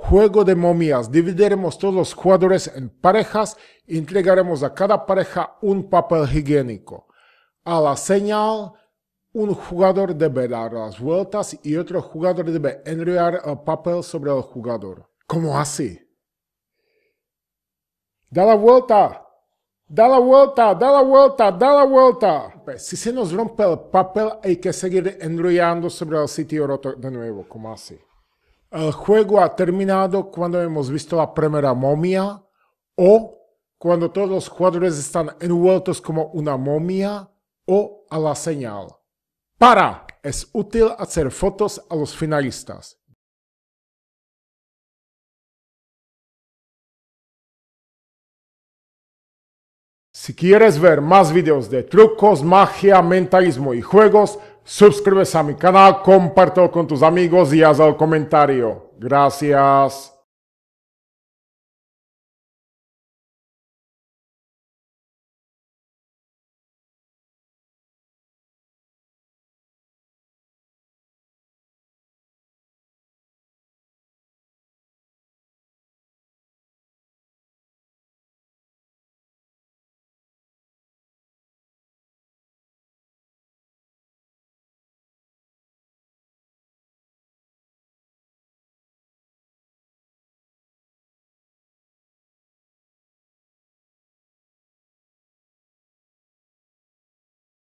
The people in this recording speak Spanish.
Juego de momias. Dividiremos todos los jugadores en parejas y entregaremos a cada pareja un papel higiénico. A la señal, un jugador debe dar las vueltas y otro jugador debe enrollar el papel sobre el jugador. ¿Cómo así? Da la vuelta. Da la vuelta, da la vuelta, da la vuelta. Pues, si se nos rompe el papel hay que seguir enrollando sobre el sitio roto de nuevo, ¿Cómo así. El juego ha terminado cuando hemos visto la primera momia o cuando todos los jugadores están envueltos como una momia o a la señal. Para, es útil hacer fotos a los finalistas. Si quieres ver más videos de trucos, magia, mentalismo y juegos, Suscríbete a mi canal, compártelo con tus amigos y haz el comentario. Gracias.